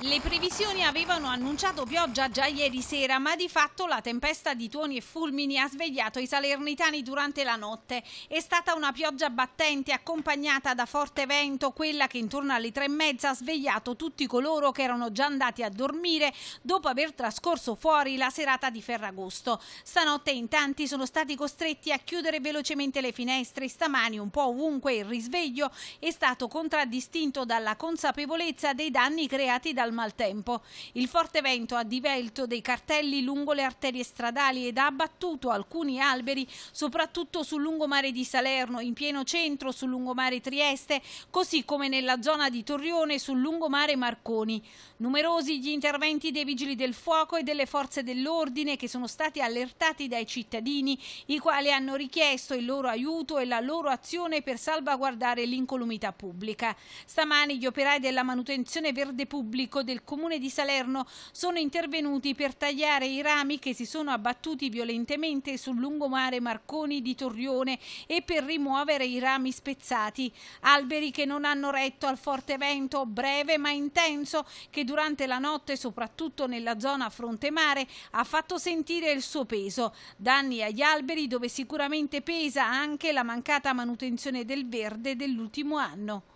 Le previsioni avevano annunciato pioggia già ieri sera, ma di fatto la tempesta di tuoni e fulmini ha svegliato i salernitani durante la notte. È stata una pioggia battente accompagnata da forte vento, quella che intorno alle tre e mezza ha svegliato tutti coloro che erano già andati a dormire dopo aver trascorso fuori la serata di Ferragosto. Stanotte in tanti sono stati costretti a chiudere velocemente le finestre. Stamani un po' ovunque il risveglio è stato contraddistinto dalla consapevolezza dei danni creati dal al maltempo. Il forte vento ha divelto dei cartelli lungo le arterie stradali ed ha abbattuto alcuni alberi, soprattutto sul lungomare di Salerno, in pieno centro, sul lungomare Trieste, così come nella zona di Torrione, sul lungomare Marconi. Numerosi gli interventi dei vigili del fuoco e delle forze dell'ordine che sono stati allertati dai cittadini, i quali hanno richiesto il loro aiuto e la loro azione per salvaguardare l'incolumità pubblica. Stamani gli operai della manutenzione verde pubblico Tecnico del Comune di Salerno sono intervenuti per tagliare i rami che si sono abbattuti violentemente sul lungomare Marconi di Torrione e per rimuovere i rami spezzati. Alberi che non hanno retto al forte vento breve ma intenso che durante la notte, soprattutto nella zona fronte mare, ha fatto sentire il suo peso. Danni agli alberi dove sicuramente pesa anche la mancata manutenzione del verde dell'ultimo anno.